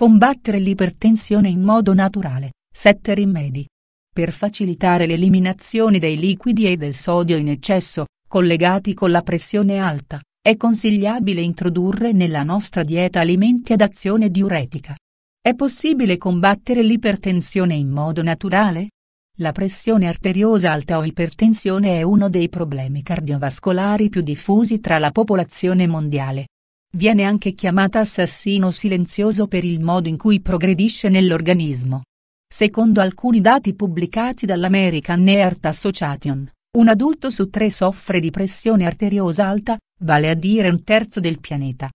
Combattere l'ipertensione in modo naturale. 7 rimedi. Per facilitare l'eliminazione dei liquidi e del sodio in eccesso, collegati con la pressione alta, è consigliabile introdurre nella nostra dieta alimenti ad azione diuretica. È possibile combattere l'ipertensione in modo naturale? La pressione arteriosa alta o ipertensione è uno dei problemi cardiovascolari più diffusi tra la popolazione mondiale, Viene anche chiamata assassino silenzioso per il modo in cui progredisce nell'organismo. Secondo alcuni dati pubblicati dall'American Heart Association, un adulto su tre soffre di pressione arteriosa alta, vale a dire un terzo del pianeta.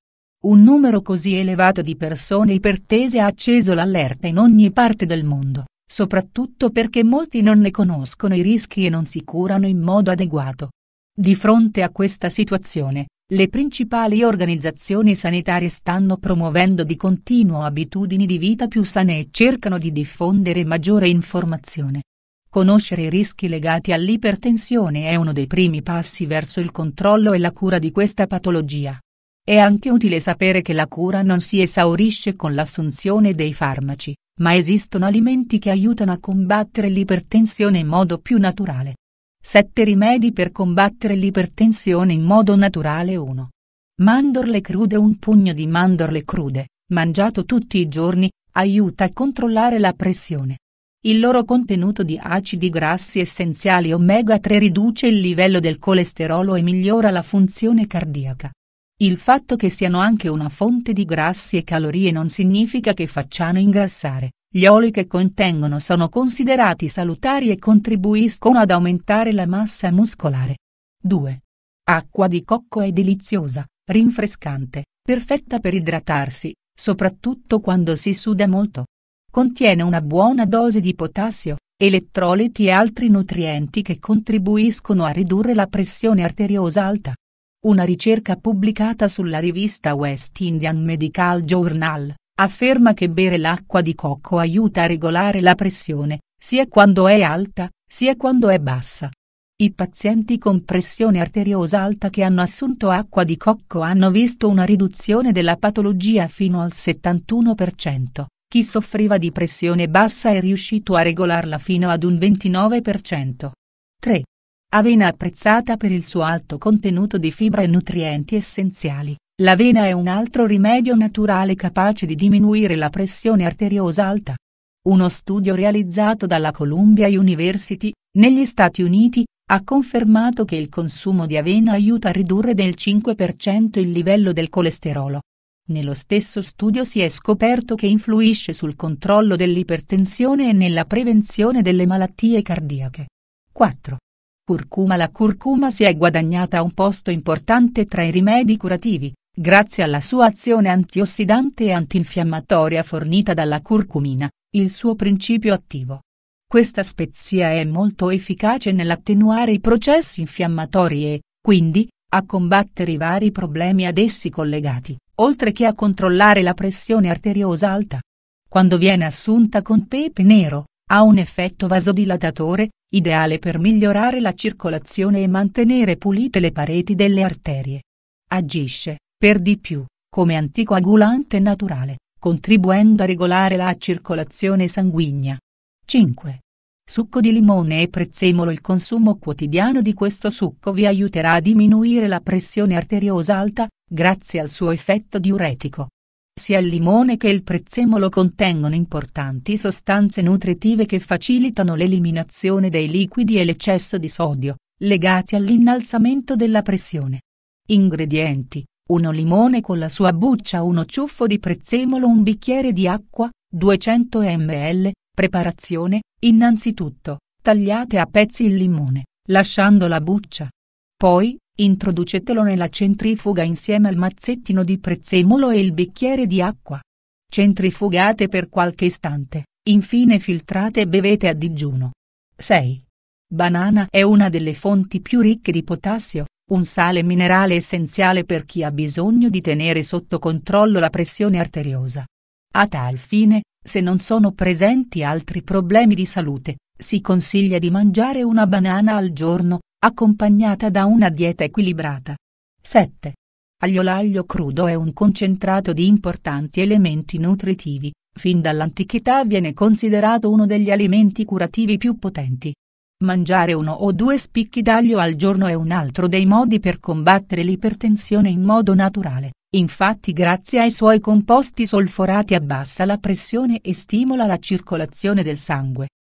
Un numero così elevato di persone ipertese ha acceso l'allerta in ogni parte del mondo, soprattutto perché molti non ne conoscono i rischi e non si curano in modo adeguato. Di fronte a questa situazione, le principali organizzazioni sanitarie stanno promuovendo di continuo abitudini di vita più sane e cercano di diffondere maggiore informazione. Conoscere i rischi legati all'ipertensione è uno dei primi passi verso il controllo e la cura di questa patologia. È anche utile sapere che la cura non si esaurisce con l'assunzione dei farmaci, ma esistono alimenti che aiutano a combattere l'ipertensione in modo più naturale. 7 rimedi per combattere l'ipertensione in modo naturale 1. Mandorle crude Un pugno di mandorle crude, mangiato tutti i giorni, aiuta a controllare la pressione. Il loro contenuto di acidi grassi essenziali omega 3 riduce il livello del colesterolo e migliora la funzione cardiaca. Il fatto che siano anche una fonte di grassi e calorie non significa che facciano ingrassare, gli oli che contengono sono considerati salutari e contribuiscono ad aumentare la massa muscolare. 2. Acqua di cocco è deliziosa, rinfrescante, perfetta per idratarsi, soprattutto quando si suda molto. Contiene una buona dose di potassio, elettroliti e altri nutrienti che contribuiscono a ridurre la pressione arteriosa alta. Una ricerca pubblicata sulla rivista West Indian Medical Journal Afferma che bere l'acqua di cocco aiuta a regolare la pressione, sia quando è alta, sia quando è bassa. I pazienti con pressione arteriosa alta che hanno assunto acqua di cocco hanno visto una riduzione della patologia fino al 71%, chi soffriva di pressione bassa è riuscito a regolarla fino ad un 29%. 3. Avena apprezzata per il suo alto contenuto di fibra e nutrienti essenziali. L'avena è un altro rimedio naturale capace di diminuire la pressione arteriosa alta. Uno studio realizzato dalla Columbia University, negli Stati Uniti, ha confermato che il consumo di avena aiuta a ridurre del 5% il livello del colesterolo. Nello stesso studio si è scoperto che influisce sul controllo dell'ipertensione e nella prevenzione delle malattie cardiache. 4. Curcuma La curcuma si è guadagnata un posto importante tra i rimedi curativi, Grazie alla sua azione antiossidante e antinfiammatoria fornita dalla curcumina, il suo principio attivo. Questa spezia è molto efficace nell'attenuare i processi infiammatori e, quindi, a combattere i vari problemi ad essi collegati, oltre che a controllare la pressione arteriosa alta. Quando viene assunta con pepe nero, ha un effetto vasodilatatore, ideale per migliorare la circolazione e mantenere pulite le pareti delle arterie. Agisce per di più, come anticoagulante naturale, contribuendo a regolare la circolazione sanguigna. 5. Succo di limone e prezzemolo Il consumo quotidiano di questo succo vi aiuterà a diminuire la pressione arteriosa alta, grazie al suo effetto diuretico. Sia il limone che il prezzemolo contengono importanti sostanze nutritive che facilitano l'eliminazione dei liquidi e l'eccesso di sodio, legati all'innalzamento della pressione. Ingredienti uno limone con la sua buccia uno ciuffo di prezzemolo un bicchiere di acqua, 200 ml, preparazione, innanzitutto, tagliate a pezzi il limone, lasciando la buccia. Poi, introducetelo nella centrifuga insieme al mazzettino di prezzemolo e il bicchiere di acqua. Centrifugate per qualche istante, infine filtrate e bevete a digiuno. 6. Banana è una delle fonti più ricche di potassio, un sale minerale essenziale per chi ha bisogno di tenere sotto controllo la pressione arteriosa. A tal fine, se non sono presenti altri problemi di salute, si consiglia di mangiare una banana al giorno, accompagnata da una dieta equilibrata. 7. Agliolaglio crudo è un concentrato di importanti elementi nutritivi, fin dall'antichità viene considerato uno degli alimenti curativi più potenti. Mangiare uno o due spicchi d'aglio al giorno è un altro dei modi per combattere l'ipertensione in modo naturale, infatti grazie ai suoi composti solforati abbassa la pressione e stimola la circolazione del sangue,